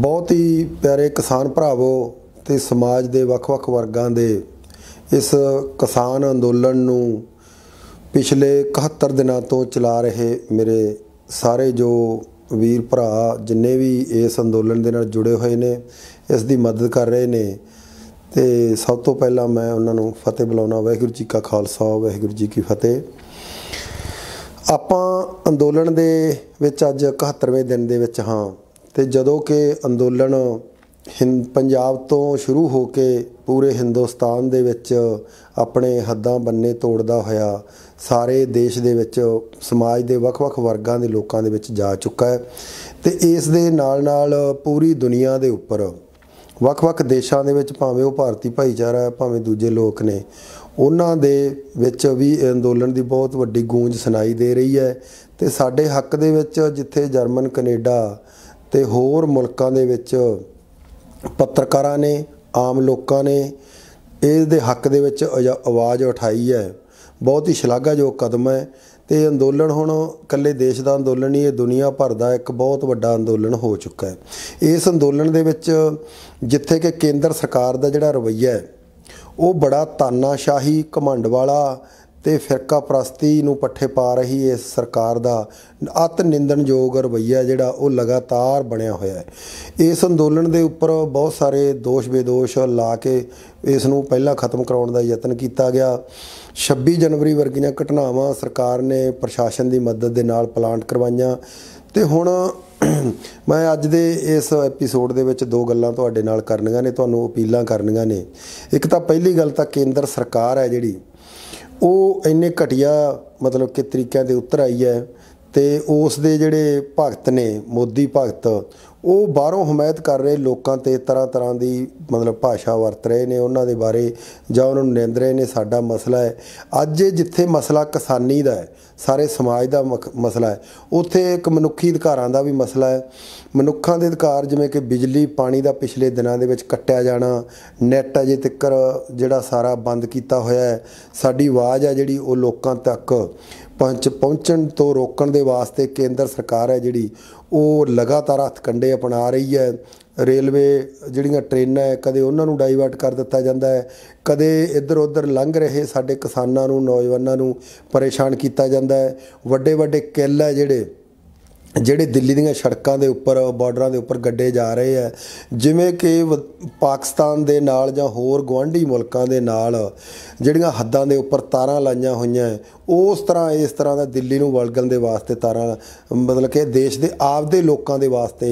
ਬਹੁਤ ਹੀ ਪਿਆਰੇ ਕਿਸਾਨ ਭਰਾਵੋ ਤੇ ਸਮਾਜ ਦੇ ਵੱਖ-ਵੱਖ ਵਰਗਾਂ ਦੇ ਇਸ ਕਿਸਾਨ ਅੰਦੋਲਨ ਨੂੰ ਪਿਛਲੇ 71 ਦਿਨਾਂ ਤੋਂ ਚਲਾ ਰਹੇ ਮੇਰੇ ਸਾਰੇ ਜੋ ਵੀਰ ਭਰਾ ਜਿੰਨੇ ਵੀ ਇਸ ਅੰਦੋਲਨ ਦੇ ਨਾਲ ਜੁੜੇ ਹੋਏ ਨੇ ਇਸ ਦੀ ਮਦਦ ਕਰ ਰਹੇ ਨੇ ਤੇ ਸਭ ਤੋਂ ਪਹਿਲਾਂ ਮੈਂ ਉਹਨਾਂ ਨੂੰ ਫਤਿਹ ਬੁਲਾਉਣਾ ਵਾਹਿਗੁਰੂ ਜੀ ਕਾ ਖਾਲਸਾ ਵਾਹਿਗੁਰੂ ਜੀ ਕੀ ਫਤਿਹ ਆਪਾਂ ਅੰਦੋਲਨ ਦੇ ਵਿੱਚ ਅੱਜ 71ਵੇਂ ਦਿਨ ਦੇ ਵਿੱਚ ਹਾਂ ਤੇ ਜਦੋਂ ਕਿ ਅੰਦੋਲਨ ਹਿੰਦ ਪੰਜਾਬ ਤੋਂ ਸ਼ੁਰੂ ਹੋ ਕੇ ਪੂਰੇ ਹਿੰਦੁਸਤਾਨ ਦੇ ਵਿੱਚ ਆਪਣੇ ਹੱਦਾਂ ਬੰਨੇ ਤੋੜਦਾ ਹੋਇਆ ਸਾਰੇ ਦੇਸ਼ ਦੇ ਵਿੱਚ ਸਮਾਜ ਦੇ ਵੱਖ-ਵੱਖ ਵਰਗਾਂ ਦੇ ਲੋਕਾਂ ਦੇ ਵਿੱਚ ਜਾ ਚੁੱਕਾ ਹੈ ਤੇ ਇਸ ਦੇ ਨਾਲ-ਨਾਲ ਪੂਰੀ ਦੁਨੀਆ ਦੇ ਉੱਪਰ ਵੱਖ-ਵੱਖ ਦੇਸ਼ਾਂ ਦੇ ਵਿੱਚ ਭਾਵੇਂ ਉਹ ਭਾਰਤੀ ਭਾਈਚਾਰਾ ਹੈ ਭਾਵੇਂ ਦੂਜੇ ਲੋਕ ਨੇ ਉਹਨਾਂ ਦੇ ਵਿੱਚ ਵੀ ਅੰਦੋਲਨ ਦੀ ਬਹੁਤ ਵੱਡੀ ਗੂੰਜ ਸੁਣਾਈ ਦੇ ਰਹੀ ਹੈ ਤੇ ਸਾਡੇ ਹੱਕ ਦੇ ਵਿੱਚ ਜਿੱਥੇ ਜਰਮਨ ਕੈਨੇਡਾ ਤੇ ਹੋਰ ਮੁਲਕਾਂ ਦੇ ਵਿੱਚ ਪੱਤਰਕਾਰਾਂ ਨੇ ਆਮ ਲੋਕਾਂ ਨੇ ਇਸ ਦੇ ਹੱਕ ਦੇ ਵਿੱਚ ਆਵਾਜ਼ ਉਠਾਈ ਹੈ ਬਹੁਤ ਹੀ ਸ਼ਲਾਘਾਯੋਗ ਕਦਮ ਹੈ ਤੇ ਇਹ ਅੰਦੋਲਨ ਹੁਣ ਇਕੱਲੇ ਦੇਸ਼ ਦਾ ਅੰਦੋਲਨ ਨਹੀਂ ਇਹ ਦੁਨੀਆ ਭਰ ਦਾ ਇੱਕ ਬਹੁਤ ਵੱਡਾ ਅੰਦੋਲਨ ਹੋ ਚੁੱਕਾ ਹੈ ਇਸ ਅੰਦੋਲਨ ਦੇ ਵਿੱਚ ਜਿੱਥੇ ਕਿ ਕੇਂਦਰ ਸਰਕਾਰ ਦਾ ਜਿਹੜਾ ਰਵਈਆ ਹੈ ਉਹ ਬੜਾ ਤਾਨਾਸ਼ਾਹੀ ਕਮੰਡ ਵਾਲਾ ਤੇ ਫਿਰਕਾ ਪ੍ਰਸਤੀ ਨੂੰ ਪੱਠੇ ਪਾ ਰਹੀ ਇਸ ਸਰਕਾਰ ਦਾ ਅਤ ਨਿੰਦਣਯੋਗ ਰਵਈਆ ਜਿਹੜਾ ਉਹ ਲਗਾਤਾਰ ਬਣਿਆ ਹੋਇਆ ਹੈ ਇਸ ਅੰਦੋਲਨ ਦੇ ਉੱਪਰ ਬਹੁਤ ਸਾਰੇ ਦੋਸ਼ ਬੇਦੋਸ਼ ਲਾ ਕੇ ਇਸ ਨੂੰ ਪਹਿਲਾਂ ਖਤਮ ਕਰਾਉਣ ਦਾ ਯਤਨ ਕੀਤਾ ਗਿਆ 26 ਜਨਵਰੀ ਵਰਗੀਆਂ ਘਟਨਾਵਾਂ ਸਰਕਾਰ ਨੇ ਪ੍ਰਸ਼ਾਸਨ ਦੀ ਮਦਦ ਦੇ ਨਾਲ ਪਲਾਂਟ ਕਰਵਾਈਆਂ ਤੇ ਹੁਣ ਮੈਂ ਅੱਜ ਦੇ ਇਸ ਐਪੀਸੋਡ ਦੇ ਵਿੱਚ ਦੋ ਗੱਲਾਂ ਤੁਹਾਡੇ ਨਾਲ ਕਰਨੀਆਂ ਨੇ ਤੁਹਾਨੂੰ ਅਪੀਲਾਂ ਕਰਨੀਆਂ ਨੇ ਇੱਕ ਤਾਂ ਪਹਿਲੀ ਗੱਲ ਤਾਂ ਕੇਂਦਰ ਸਰਕਾਰ ਹੈ ਜਿਹੜੀ ਉਹ ਇੰਨੇ ਘਟਿਆ ਮਤਲਬ ਕਿ ਤਰੀਕਿਆਂ ਦੇ ਉੱਤਰ ਆਈ ਹੈ ਤੇ ਉਸ ਦੇ ਜਿਹੜੇ ਭਗਤ ਨੇ ਮੋਦੀ ਭਗਤ ਉਹ ਬਾਹਰੋਂ ਹਮਾਇਤ ਕਰ ਰਹੇ ਲੋਕਾਂ ਤੇ ਤਰ੍ਹਾਂ ਤਰ੍ਹਾਂ ਦੀ ਮਤਲਬ ਭਾਸ਼ਾ ਵਰਤ ਰਹੇ ਨੇ ਉਹਨਾਂ ਦੇ ਬਾਰੇ ਜਾਂ ਉਹਨਾਂ ਨੂੰ ਨਿੰਦ ਰਹੇ ਨੇ ਸਾਡਾ ਮਸਲਾ ਹੈ ਅੱਜ ਜਿੱਥੇ ਮਸਲਾ ਕਿਸਾਨੀ ਦਾ ਹੈ ਸਾਰੇ ਸਮਾਜ ਦਾ ਮਸਲਾ ਹੈ ਉੱਥੇ ਇੱਕ ਮਨੁੱਖੀ ਅਧਿਕਾਰਾਂ ਦਾ ਵੀ ਮਸਲਾ ਹੈ ਮਨੁੱਖਾਂ ਦੇ ਅਧਿਕਾਰ ਜਿਵੇਂ ਕਿ ਬਿਜਲੀ ਪਾਣੀ ਦਾ ਪਿਛਲੇ ਦਿਨਾਂ ਦੇ ਵਿੱਚ ਕੱਟਿਆ ਜਾਣਾ ਨੈਟ ਅਜੇ ਤੱਕਰ ਜਿਹੜਾ ਸਾਰਾ ਬੰਦ ਕੀਤਾ ਹੋਇਆ ਹੈ ਸਾਡੀ ਆਵਾਜ਼ ਆ ਜਿਹੜੀ ਉਹ ਲੋਕਾਂ ਤੱਕ ਪਹੁੰਚ ਪਹੁੰਚਣ ਤੋਂ ਰੋਕਣ ਦੇ ਵਾਸਤੇ ਕੇਂਦਰ ਸਰਕਾਰ ਹੈ ਜਿਹੜੀ ਉਹ ਲਗਾਤਾਰ ਹੱਥਕੰਡੇ ਅਪਣਾ ਰਹੀ ਹੈ ਰੇਲਵੇ ਜਿਹੜੀਆਂ ਟ੍ਰੇਨਾਂ ਹੈ ਕਦੇ ਉਹਨਾਂ ਨੂੰ ਡਾਈਵਰਟ ਕਰ ਦਿੱਤਾ ਜਾਂਦਾ ਹੈ ਕਦੇ ਇੱਧਰ ਉੱਧਰ ਲੰਘ ਰਹੇ ਸਾਡੇ ਕਿਸਾਨਾਂ ਨੂੰ ਨੌਜਵਾਨਾਂ ਨੂੰ ਪਰੇਸ਼ਾਨ ਕੀਤਾ ਜਾਂਦਾ ਹੈ ਵੱਡੇ ਵੱਡੇ ਕਿੱਲ ਹੈ ਜਿਹੜੇ ਜਿਹੜੇ ਦਿੱਲੀ ਦੀਆਂ ਸੜਕਾਂ ਦੇ ਉੱਪਰ ਬਾਰਡਰਾਂ ਦੇ ਉੱਪਰ ਗੱਡੇ ਜਾ ਰਹੇ ਆ ਜਿਵੇਂ ਕਿ ਪਾਕਿਸਤਾਨ ਦੇ ਨਾਲ ਜਾਂ ਹੋਰ ਗਵਾਂਢੀ ਮੁਲਕਾਂ ਦੇ ਨਾਲ ਜਿਹੜੀਆਂ ਹੱਦਾਂ ਦੇ ਉੱਪਰ ਤਾਰਾਂ ਲਾਈਆਂ ਹੋਈਆਂ ਉਸ ਤਰ੍ਹਾਂ ਇਸ ਤਰ੍ਹਾਂ ਦਾ ਦਿੱਲੀ ਨੂੰ ਵਲਗਣ ਦੇ ਵਾਸਤੇ ਤਾਰਾਂ ਮਤਲਬ ਕਿ ਦੇਸ਼ ਦੇ ਆਪਦੇ ਲੋਕਾਂ ਦੇ ਵਾਸਤੇ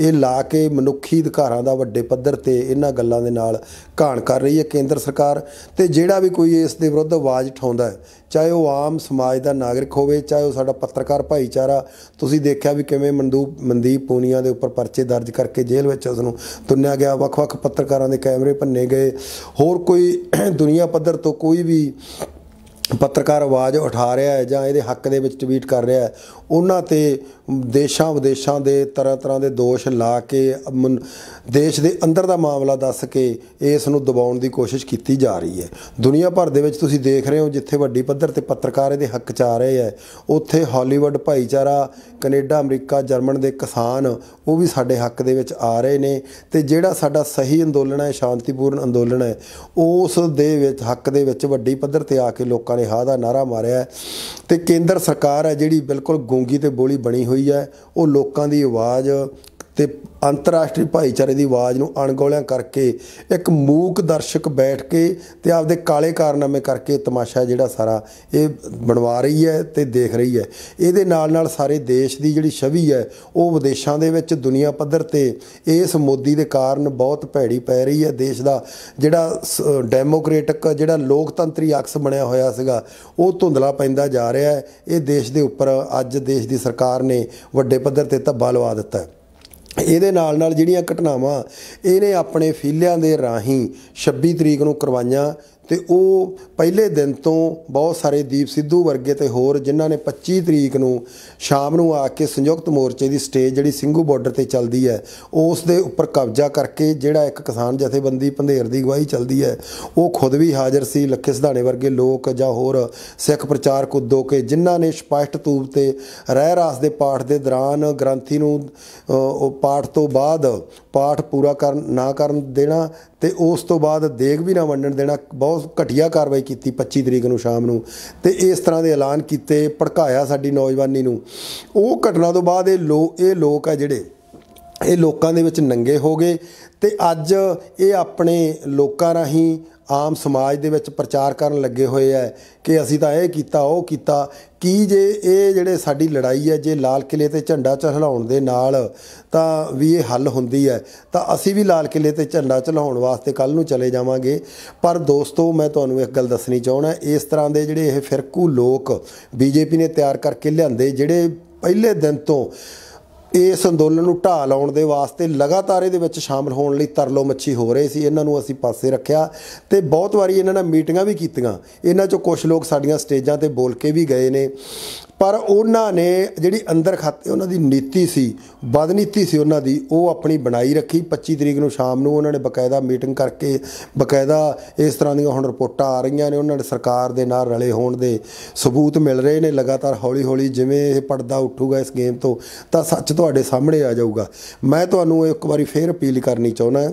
ਇਹ ਲਾ ਕੇ ਮਨੁੱਖੀ ਅਧਿਕਾਰਾਂ ਦਾ ਵੱਡੇ ਪੱਧਰ ਤੇ ਇਹਨਾਂ ਗੱਲਾਂ ਦੇ ਨਾਲ ਘਾਣ ਕਰ ਰਹੀ ਹੈ ਕੇਂਦਰ ਸਰਕਾਰ ਤੇ ਜਿਹੜਾ ਵੀ ਕੋਈ ਇਸ ਦੇ ਵਿਰੁੱਧ ਆਵਾਜ਼ ਉਠਾਉਂਦਾ ਚਾਹੇ ਉਹ ਆਮ ਸਮਾਜ ਦਾ ਨਾਗਰਿਕ ਹੋਵੇ ਚਾਹੇ ਉਹ ਸਾਡਾ ਪੱਤਰਕਾਰ ਭਾਈਚਾਰਾ ਤੁਸੀਂ ਦੇਖਿਆ ਵੀ ਕਿਵੇਂ ਮਨਦੂਪ ਮਨਦੀਪ ਪੂਨੀਆ ਦੇ ਉੱਪਰ ਪਰਚੇ ਦਰਜ ਕਰਕੇ ਜੇਲ੍ਹ ਵਿੱਚ ਉਸ ਨੂੰ ਤੁੰਨਿਆ ਗਿਆ ਵੱਖ-ਵੱਖ ਪੱਤਰਕਾਰਾਂ ਦੇ ਕੈਮਰੇ ਭੰਨੇ ਗਏ ਹੋਰ ਕੋਈ ਦੁਨੀਆ ਪੱਧਰ ਤੋਂ ਕੋਈ ਵੀ ਪੱਤਰਕਾਰ ਆਵਾਜ਼ ਉਠਾ ਰਿਹਾ ਹੈ ਜਾਂ ਇਹਦੇ ਹੱਕ ਦੇ ਵਿੱਚ ਟਵੀਟ ਕਰ ਰਿਹਾ ਹੈ ਉਹਨਾਂ ਤੇ ਦੇਸ਼ਾਂ ਵਿਦੇਸ਼ਾਂ ਦੇ ਤਰ੍ਹਾਂ ਤਰ੍ਹਾਂ ਦੇ ਦੋਸ਼ ਲਾ ਕੇ ਦੇਸ਼ ਦੇ ਅੰਦਰ ਦਾ ਮਾਮਲਾ ਦੱਸ ਕੇ ਇਸ ਨੂੰ ਦਬਾਉਣ ਦੀ ਕੋਸ਼ਿਸ਼ ਕੀਤੀ ਜਾ ਰਹੀ ਹੈ ਦੁਨੀਆ ਭਰ ਦੇ ਵਿੱਚ ਤੁਸੀਂ ਦੇਖ ਰਹੇ ਹੋ ਜਿੱਥੇ ਵੱਡੀ ਪੱਧਰ ਤੇ ਪੱਤਰਕਾਰ ਇਹਦੇ ਹੱਕ 'ਚ ਆ ਰਹੇ ਹੈ ਉੱਥੇ ਹਾਲੀਵੁੱਡ ਭਾਈਚਾਰਾ ਕੈਨੇਡਾ ਅਮਰੀਕਾ ਜਰਮਨ ਦੇ ਕਿਸਾਨ ਉਹ ਵੀ ਸਾਡੇ ਹੱਕ ਦੇ ਵਿੱਚ ਆ ਰਹੇ ਨੇ ਤੇ ਜਿਹੜਾ ਸਾਡਾ ਸਹੀ ਅੰਦੋਲਨ ਹੈ ਸ਼ਾਂਤੀਪੂਰਨ ਅੰਦੋਲਨ ਹੈ ਉਸ ਦੇ ਵਿੱਚ ਹੱਕ ਦੇ ਵਿੱਚ ਵੱਡੀ ਪੱਧਰ ਤੇ ਆ ਕੇ ਲੋਕਾਂ ਨੇ ਹਾ ਦਾ ਨਾਰਾ ਮਾਰਿਆ ਤੇ ਕੇਂਦਰ ਸਰਕਾਰ ਹੈ ਜਿਹੜੀ ਬਿਲਕੁਲ ਗੂੰਗੀ ਤੇ ਬੋਲੀ ਬਣੀ ਹੋਈ ਹੈ ਉਹ ਲੋਕਾਂ ਦੀ ਆਵਾਜ਼ ਤੇ ਅੰਤਰਰਾਸ਼ਟਰੀ ਭਾਈਚਾਰੇ ਦੀ ਆਵਾਜ਼ ਨੂੰ ਅਣਗੌਲਿਆਂ ਕਰਕੇ ਇੱਕ ਮੂਕ ਦਰਸ਼ਕ ਬੈਠ ਕੇ ਤੇ ਆਪਦੇ ਕਾਲੇ ਕਾਰਨਾਮੇ ਕਰਕੇ ਤਮਾਸ਼ਾ ਜਿਹੜਾ ਸਾਰਾ ਇਹ ਬਣਵਾ ਰਹੀ ਹੈ ਤੇ ਦੇਖ ਰਹੀ ਹੈ ਇਹਦੇ ਨਾਲ ਨਾਲ ਸਾਰੇ ਦੇਸ਼ ਦੀ ਜਿਹੜੀ ਛਵੀ ਹੈ ਉਹ ਵਿਦੇਸ਼ਾਂ ਦੇ ਵਿੱਚ ਦੁਨੀਆ ਪੱਧਰ ਤੇ ਇਸ ਮੋਦੀ ਦੇ ਕਾਰਨ ਬਹੁਤ ਭੈੜੀ ਪੈ ਰਹੀ ਹੈ ਦੇਸ਼ ਦਾ ਜਿਹੜਾ ਡੈਮੋਕ੍ਰੇਟਿਕ ਜਿਹੜਾ ਲੋਕਤੰਤਰੀ ਅਕਸ ਬਣਿਆ ਹੋਇਆ ਸੀਗਾ ਉਹ ਧੁੰਦਲਾ ਪੈਂਦਾ ਜਾ ਰਿਹਾ ਹੈ ਇਹ ਦੇਸ਼ ਦੇ ਉੱਪਰ ਅੱਜ ਦੇਸ਼ ਦੀ ਸਰਕਾਰ ਨੇ ਵੱਡੇ ਪੱਧਰ ਤੇ ਧੱਬਾ ਲਵਾ ਦਿੱਤਾ ਹੈ ਇਹਦੇ ਨਾਲ ਨਾਲ ਜਿਹੜੀਆਂ ਘਟਨਾਵਾਂ ਇਹਨੇ ਆਪਣੇ ਫੀਲਿਆਂ ਦੇ ਰਾਹੀਂ 26 ਤਰੀਕ ਨੂੰ ਕਰਵਾਈਆਂ ਤੇ ਉਹ ਪਹਿਲੇ ਦਿਨ ਤੋਂ ਬਹੁਤ ਸਾਰੇ ਦੀਪ ਸਿੱਧੂ ਵਰਗੇ ਤੇ ਹੋਰ ਜਿਨ੍ਹਾਂ ਨੇ 25 ਤਰੀਕ ਨੂੰ ਸ਼ਾਮ ਨੂੰ ਆ ਕੇ ਸੰਯੁਕਤ ਮੋਰਚੇ ਦੀ ਸਟੇਜ ਜਿਹੜੀ ਸਿੰਘੂ ਬਾਰਡਰ ਤੇ ਚੱਲਦੀ ਹੈ ਉਸ ਦੇ ਉੱਪਰ ਕਬਜ਼ਾ ਕਰਕੇ ਜਿਹੜਾ ਇੱਕ ਕਿਸਾਨ ਜਥੇਬੰਦੀ ਪੰਧੇਰ ਦੀ ਗਵਾਹੀ ਚੱਲਦੀ ਹੈ ਉਹ ਖੁਦ ਵੀ ਹਾਜ਼ਰ ਸੀ ਲੱਖੇ ਸਿਧਾਣੇ ਵਰਗੇ ਲੋਕ ਜਾਂ ਹੋਰ ਸਿੱਖ ਪ੍ਰਚਾਰਕ ਉਦੋਂ ਕੇ ਜਿਨ੍ਹਾਂ ਨੇ ਸਪਸ਼ਟ ਤੂਬ ਤੇ ਰਹਿ ਰਾਸ ਦੇ ਪਾਠ ਦੇ ਦੌਰਾਨ ਗ੍ਰੰਥੀ ਨੂੰ ਉਹ ਪਾਠ ਤੋਂ ਬਾਅਦ ਪਾਠ ਪੂਰਾ ਕਰਨ ਨਾ ਕਰਨ ਦੇਣਾ ਤੇ ਉਸ ਤੋਂ ਬਾਅਦ ਦੇਗ ਵੀ ਨਾ ਵੰਡਣ ਦੇਣਾ ਬਹੁਤ ਬਹੁਤ ਘਟੀਆ ਕਾਰਵਾਈ ਕੀਤੀ 25 ਤਰੀਕ ਨੂੰ ਸ਼ਾਮ ਨੂੰ ਤੇ ਇਸ ਤਰ੍ਹਾਂ ਦੇ ਐਲਾਨ ਕੀਤੇ ਭੜਕਾਇਆ ਸਾਡੀ ਨੌਜਵਾਨੀ ਨੂੰ ਉਹ ਘਟਨਾ ਤੋਂ ਬਾਅਦ ਇਹ ਲੋ ਇਹ ਲੋਕ ਆ ਜਿਹੜੇ ਇਹ ਲੋਕਾਂ ਦੇ ਵਿੱਚ ਨੰਗੇ ਹੋ ਗਏ ਤੇ ਅੱਜ ਇਹ ਆਪਣੇ ਲੋਕਾਂ ਰਾਹੀਂ ਆਮ ਸਮਾਜ ਦੇ ਵਿੱਚ ਪ੍ਰਚਾਰ ਕਰਨ ਲੱਗੇ ਹੋਏ ਐ ਕਿ ਅਸੀਂ ਤਾਂ ਇਹ ਕੀਤਾ ਉਹ ਕੀਤਾ ਕੀ ਜੇ ਇਹ ਜਿਹੜੇ ਸਾਡੀ ਲੜਾਈ ਹੈ ਜੇ ਲਾਲ ਕਿਲੇ ਤੇ ਝੰਡਾ ਚੜਾਉਣ ਦੇ ਨਾਲ ਤਾਂ ਵੀ ਇਹ ਹੱਲ ਹੁੰਦੀ ਹੈ ਤਾਂ ਅਸੀਂ ਵੀ ਲਾਲ ਕਿਲੇ ਤੇ ਝੰਡਾ ਚੜਾਉਣ ਵਾਸਤੇ ਕੱਲ ਨੂੰ ਚਲੇ ਜਾਵਾਂਗੇ ਪਰ ਦੋਸਤੋ ਮੈਂ ਤੁਹਾਨੂੰ ਇੱਕ ਗੱਲ ਦੱਸਣੀ ਚਾਹਣਾ ਇਸ ਤਰ੍ਹਾਂ ਦੇ ਜਿਹੜੇ ਇਹ ਫਿਰਕੂ ਲੋਕ ਬੀਜੇਪੀ ਨੇ ਤਿਆਰ ਕਰਕੇ ਲਿਆਂਦੇ ਜਿਹੜੇ ਪਹਿਲੇ ਦਿਨ ਤੋਂ ਇਸ ਅੰਦੋਲਨ ਨੂੰ ਢਾਹ ਲਾਉਣ ਦੇ ਵਾਸਤੇ ਲਗਾਤਾਰ ਇਹਦੇ ਵਿੱਚ ਸ਼ਾਮਲ ਹੋਣ ਲਈ ਤਰਲੋ ਮੱਛੀ ਹੋ ਰਹੇ ਸੀ ਇਹਨਾਂ ਨੂੰ ਅਸੀਂ ਪਾਸੇ ਰੱਖਿਆ ਤੇ ਬਹੁਤ ਵਾਰੀ ਇਹਨਾਂ ਨਾਲ ਮੀਟਿੰਗਾਂ ਵੀ ਕੀਤੀਆਂ ਇਹਨਾਂ ਚੋਂ ਕੁਝ ਲੋਕ ਸਾਡੀਆਂ ਸਟੇਜਾਂ ਤੇ ਬੋਲ ਕੇ ਵੀ ਗਏ ਨੇ ਪਰ ਉਹਨਾਂ ਨੇ ਜਿਹੜੀ ਅੰਦਰ ਖਾਤੇ ਉਹਨਾਂ ਦੀ ਨੀਤੀ ਸੀ ਬਦਨੀਤੀ ਸੀ ਉਹਨਾਂ ਦੀ ਉਹ ਆਪਣੀ ਬਣਾਈ ਰੱਖੀ 25 ਤਰੀਕ ਨੂੰ ਸ਼ਾਮ ਨੂੰ ਉਹਨਾਂ ਨੇ ਬਕਾਇਦਾ ਮੀਟਿੰਗ ਕਰਕੇ ਬਕਾਇਦਾ ਇਸ ਤਰ੍ਹਾਂ ਦੀਆਂ ਹੁਣ ਰਿਪੋਰਟਾਂ ਆ ਰਹੀਆਂ ਨੇ ਉਹਨਾਂ ਨੇ ਸਰਕਾਰ ਦੇ ਨਾਲ ਰਲੇ ਹੋਣ ਦੇ ਸਬੂਤ ਮਿਲ ਰਹੇ ਨੇ ਲਗਾਤਾਰ ਹੌਲੀ-ਹੌਲੀ ਜਿਵੇਂ ਇਹ ਪਰਦਾ ਉੱਠੂਗਾ ਇਸ ਗੇਮ ਤੋਂ ਤਾਂ ਸੱਚ ਤੁਹਾਡੇ ਸਾਹਮਣੇ ਆ ਜਾਊਗਾ ਮੈਂ ਤੁਹਾਨੂੰ ਇੱਕ ਵਾਰੀ ਫੇਰ ਅਪੀਲ ਕਰਨੀ ਚਾਹੁੰਦਾ ਹਾਂ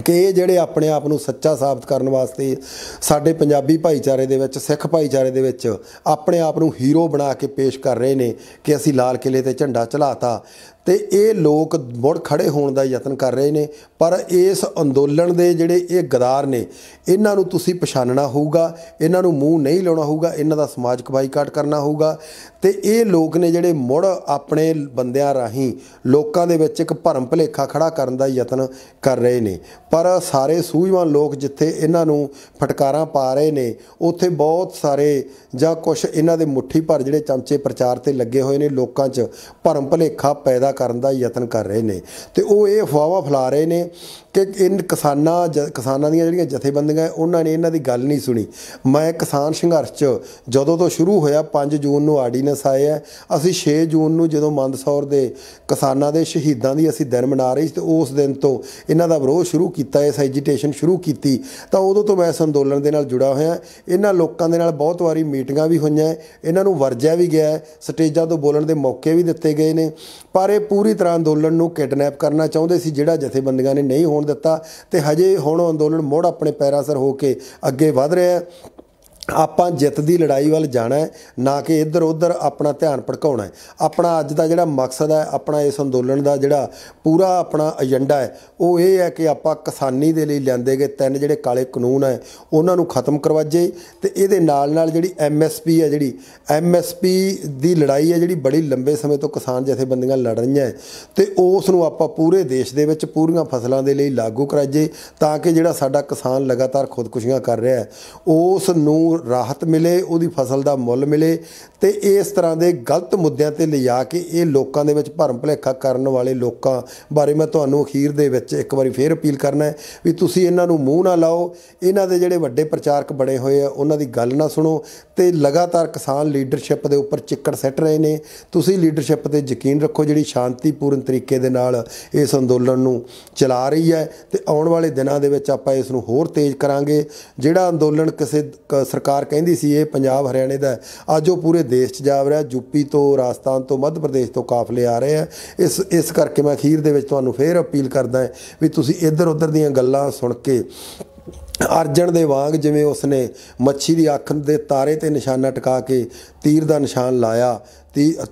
ਕਿ ਇਹ ਜਿਹੜੇ ਆਪਣੇ ਆਪ ਨੂੰ ਸੱਚਾ ਸਾਬਤ ਕਰਨ ਵਾਸਤੇ ਸਾਡੇ ਪੰਜਾਬੀ ਭਾਈਚਾਰੇ ਦੇ ਵਿੱਚ ਸਿੱਖ ਭਾਈਚਾਰੇ ਦੇ ਵਿੱਚ ਆਪਣੇ ਆਪ ਨੂੰ ਹੀਰੋ ਬਣਾ ਕੇ ਪੇਸ਼ ਕਰ ਰਹੇ ਨੇ ਕਿ ਅਸੀਂ ਲਾਲ ਕਿਲੇ ਤੇ ਝੰਡਾ ਚੜਾਤਾ ਤੇ ਇਹ ਲੋਕ ਮੁੜ ਖੜੇ ਹੋਣ ਦਾ ਯਤਨ ਕਰ ਰਹੇ ਨੇ ਪਰ ਇਸ ਅੰਦੋਲਨ ਦੇ ਜਿਹੜੇ ਇਹ ਗਦਾਰ ਨੇ ਇਹਨਾਂ ਨੂੰ ਤੁਸੀਂ ਪਛਾਣਨਾ ਹੋਊਗਾ ਇਹਨਾਂ ਨੂੰ ਮੂੰਹ ਨਹੀਂ ਲਾਉਣਾ ਹੋਊਗਾ ਇਹਨਾਂ ਦਾ ਸਮਾਜਿਕ ਬਾਈਕਾਟ ਕਰਨਾ ਹੋਊਗਾ ਤੇ ਇਹ ਲੋਕ ਨੇ ਜਿਹੜੇ ਮੁੜ ਆਪਣੇ ਬੰਦਿਆਂ ਰਾਹੀਂ ਲੋਕਾਂ ਦੇ ਵਿੱਚ ਇੱਕ ਭਰਮ ਭਲੇਖਾ ਖੜਾ ਕਰਨ ਦਾ ਯਤਨ ਕਰ ਰਹੇ ਨੇ ਪਰ ਸਾਰੇ ਸੂਝਵਾਨ ਲੋਕ ਜਿੱਥੇ ਇਹਨਾਂ ਨੂੰ ਫਟਕਾਰਾਂ ਪਾ ਰਹੇ ਨੇ ਉੱਥੇ ਬਹੁਤ ਸਾਰੇ ਜਾਂ ਕੁਝ ਇਹਨਾਂ ਦੇ ਮੁਠੀ ਭਰ ਜਿਹੜੇ ਚਮਚੇ ਪ੍ਰਚਾਰ ਤੇ ਲੱਗੇ ਹੋਏ ਨੇ ਲੋਕਾਂ 'ਚ ਭਰਮ ਭਲੇਖਾ ਪੈਦਾ ਕਰਨ ਦਾ ਯਤਨ ਕਰ ਰਹੇ ਨੇ ਤੇ ਉਹ ਇਹ ਅਫਵਾਹਾਂ ਫਲਾ ਰਹੇ ਨੇ ਤੇ ਇਹ ਕਿਸਾਨਾਂ ਕਿਸਾਨਾਂ ਦੀਆਂ ਜਿਹੜੀਆਂ ਜਥੇਬੰਦੀਆਂ ਉਹਨਾਂ ਨੇ ਇਹਨਾਂ ਦੀ ਗੱਲ ਨਹੀਂ ਸੁਣੀ ਮੈਂ ਕਿਸਾਨ ਸੰਘਰਸ਼ ਚ ਜਦੋਂ ਤੋਂ ਸ਼ੁਰੂ ਹੋਇਆ 5 ਜੂਨ ਨੂੰ ਆਰਡੀਨੈਂਸ ਆਇਆ ਅਸੀਂ 6 ਜੂਨ ਨੂੰ ਜਦੋਂ ਮੰਦਸੌਰ ਦੇ ਕਿਸਾਨਾਂ ਦੇ ਸ਼ਹੀਦਾਂ ਦੀ ਅਸੀਂ ਦਿਨ ਮਨਾ ਰਹੇ ਸੀ ਤੇ ਉਸ ਦਿਨ ਤੋਂ ਇਹਨਾਂ ਦਾ ਵਿਰੋਧ ਸ਼ੁਰੂ ਕੀਤਾ ਇਸ ਐਜੀਟੇਸ਼ਨ ਸ਼ੁਰੂ ਕੀਤੀ ਤਾਂ ਉਦੋਂ ਤੋਂ ਮੈਂ ਇਸ ਅੰਦੋਲਨ ਦੇ ਨਾਲ ਜੁੜਾ ਹੋਇਆ ਇਹਨਾਂ ਲੋਕਾਂ ਦੇ ਨਾਲ ਬਹੁਤ ਵਾਰੀ ਮੀਟਿੰਗਾਂ ਵੀ ਹੋਈਆਂ ਇਹਨਾਂ ਨੂੰ ਵਰਜਿਆ ਵੀ ਗਿਆ ਸਟੇਜਾਂ ਤੋਂ ਬੋਲਣ ਦੇ ਮੌਕੇ ਵੀ ਦਿੱਤੇ ਗਏ ਨੇ ਪਰ ਇਹ ਪੂਰੀ ਤਰ੍ਹਾਂ ਅੰਦੋਲਨ ਨੂੰ ਕਿਡਨੈਪ ਕਰਨਾ ਚਾਹੁੰਦੇ ਸੀ ਜਿਹੜਾ ਜਥੇਬੰਦੀਆਂ ਨੇ ਨਹੀਂ ਹੋਣ ਰੋਕ ਦਿੱਤਾ ਤੇ ਹਜੇ ਹੁਣ ਅੰਦੋਲਨ ਮੋੜ ਆਪਣੇ ਪੈਰਾਂ ਸਰ ਹੋ ਕੇ ਅੱਗੇ ਵਧ ਰਿਹਾ ਹੈ ਆਪਾਂ ਜਿੱਤ ਦੀ ਲੜਾਈ ਵੱਲ ਜਾਣਾ ਹੈ ਨਾ ਕਿ ਇੱਧਰ ਉੱਧਰ ਆਪਣਾ ਧਿਆਨ ਭਟਕਾਉਣਾ ਹੈ ਆਪਣਾ ਅੱਜ ਦਾ ਜਿਹੜਾ ਮਕਸਦ ਹੈ ਆਪਣਾ ਇਸ ਅੰਦੋਲਨ ਦਾ ਜਿਹੜਾ ਪੂਰਾ ਆਪਣਾ ਏਜੰਡਾ ਹੈ ਉਹ ਇਹ ਹੈ ਕਿ ਆਪਾਂ ਕਿਸਾਨੀ ਦੇ ਲਈ ਲੈਂਦੇ ਗਏ ਤਿੰਨ ਜਿਹੜੇ ਕਾਲੇ ਕਾਨੂੰਨ ਹੈ ਉਹਨਾਂ ਨੂੰ ਖਤਮ ਕਰਵਾਜੇ ਤੇ ਇਹਦੇ ਨਾਲ ਨਾਲ ਜਿਹੜੀ ਐਮਐਸਪੀ ਹੈ ਜਿਹੜੀ ਐਮਐਸਪੀ ਦੀ ਲੜਾਈ ਹੈ ਜਿਹੜੀ ਬੜੀ ਲੰਬੇ ਸਮੇਂ ਤੋਂ ਕਿਸਾਨ ਜਥੇਬੰਦੀਆਂ ਲੜ ਰਹੀਆਂ ਤੇ ਉਸ ਨੂੰ ਆਪਾਂ ਪੂਰੇ ਦੇਸ਼ ਦੇ ਵਿੱਚ ਪੂਰੀਆਂ ਫਸਲਾਂ ਦੇ ਲਈ ਲਾਗੂ ਕਰਾਜੇ ਤਾਂ ਕਿ ਜਿਹੜਾ ਸਾਡਾ ਕਿਸਾਨ ਲਗਾਤਾਰ ਖੁਦਕੁਸ਼ੀਆਂ ਕਰ ਰਿਹਾ ਹੈ ਉਸ ਨੂੰ ਨੂੰ ਰਾਹਤ ਮਿਲੇ ਉਹਦੀ ਫਸਲ ਦਾ ਮੁੱਲ ਮਿਲੇ ਤੇ ਇਸ ਤਰ੍ਹਾਂ ਦੇ ਗਲਤ ਮੁੱਦਿਆਂ ਤੇ ਲਿਆ ਕੇ ਇਹ ਲੋਕਾਂ ਦੇ ਵਿੱਚ ਭਰਮ ਭੁਲੇਖਾ ਕਰਨ ਵਾਲੇ ਲੋਕਾਂ ਬਾਰੇ ਮੈਂ ਤੁਹਾਨੂੰ ਅਖੀਰ ਦੇ ਵਿੱਚ ਇੱਕ ਵਾਰੀ ਫੇਰ ਅਪੀਲ ਕਰਨਾ ਹੈ ਵੀ ਤੁਸੀਂ ਇਹਨਾਂ ਨੂੰ ਮੂੰਹ ਨਾ ਲਾਓ ਇਹਨਾਂ ਦੇ ਜਿਹੜੇ ਵੱਡੇ ਪ੍ਰਚਾਰਕ ਬਣੇ ਹੋਏ ਆ ਉਹਨਾਂ ਦੀ ਗੱਲ ਨਾ ਸੁਣੋ ਤੇ ਲਗਾਤਾਰ ਕਿਸਾਨ ਲੀਡਰਸ਼ਿਪ ਦੇ ਉੱਪਰ ਚਿੱਕੜ ਸੱਟ ਰਹੇ ਨੇ ਤੁਸੀਂ ਲੀਡਰਸ਼ਿਪ ਤੇ ਯਕੀਨ ਰੱਖੋ ਜਿਹੜੀ ਸ਼ਾਂਤੀਪੂਰਨ ਤਰੀਕੇ ਦੇ ਨਾਲ ਇਸ ਅੰਦੋਲਨ ਨੂੰ ਚਲਾ ਰਹੀ ਹੈ ਤੇ ਆਉਣ ਵਾਲੇ ਦਿਨਾਂ ਦੇ ਵਿੱਚ ਆਪਾਂ ਇਸ ਨੂੰ ਹੋਰ ਤੇਜ਼ ਕਰਾਂਗੇ ਜਿਹੜਾ ਅੰਦੋਲਨ ਕਿਸੇ ਸਰਕਾਰ ਕਹਿੰਦੀ ਸੀ ਇਹ ਪੰਜਾਬ ਹਰਿਆਣੇ ਦਾ ਅੱਜ ਉਹ ਪੂਰੇ ਦੇਸ਼ 'ਚ ਜਾ ਰਿਹਾ ਯੂਪੀ ਤੋਂ ਰਾਜਸਥਾਨ ਤੋਂ ਮੱਧ ਪ੍ਰਦੇਸ਼ ਤੋਂ ਕਾਫਲੇ ਆ ਰਹੇ ਆ ਇਸ ਇਸ ਕਰਕੇ ਮੈਂ ਅਖੀਰ ਦੇ ਵਿੱਚ ਤੁਹਾਨੂੰ ਫੇਰ ਅਪੀਲ ਕਰਦਾ ਵੀ ਤੁਸੀਂ ਇੱਧਰ ਉੱਧਰ ਦੀਆਂ ਗੱਲਾਂ ਸੁਣ ਕੇ ਅਰਜਨ ਦੇ ਵਾਂਗ ਜਿਵੇਂ ਉਸਨੇ ਮੱਛੀ ਦੀ ਅੱਖ ਦੇ ਤਾਰੇ ਤੇ ਨਿਸ਼ਾਨਾ ਟਿਕਾ ਕੇ ਤੀਰ ਦਾ ਨਿਸ਼ਾਨ ਲਾਇਆ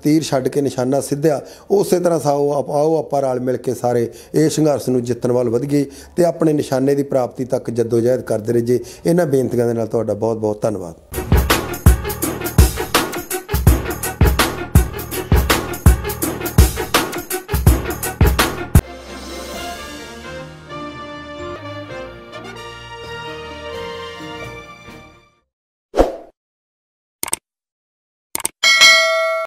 ਤੀਰ ਛੱਡ ਕੇ ਨਿਸ਼ਾਨਾ ਸਿੱਧਿਆ ਉਸੇ ਤਰ੍ਹਾਂ ਸਾਓ ਆਓ ਆਪਾਂ ਰਲ ਮਿਲ ਕੇ ਸਾਰੇ ਇਹ ਸੰਘਰਸ਼ ਨੂੰ ਜਿੱਤਣ ਵੱਲ ਵਧੀਏ ਤੇ ਆਪਣੇ ਨਿਸ਼ਾਨੇ ਦੀ ਪ੍ਰਾਪਤੀ ਤੱਕ ਜਦੋਜਹਿਦ ਕਰਦੇ ਰਹੀਏ ਇਹਨਾਂ ਬੇਨਤੀਆਂ ਦੇ ਨਾਲ ਤੁਹਾਡਾ ਬਹੁਤ ਬਹੁਤ ਧੰਨਵਾਦ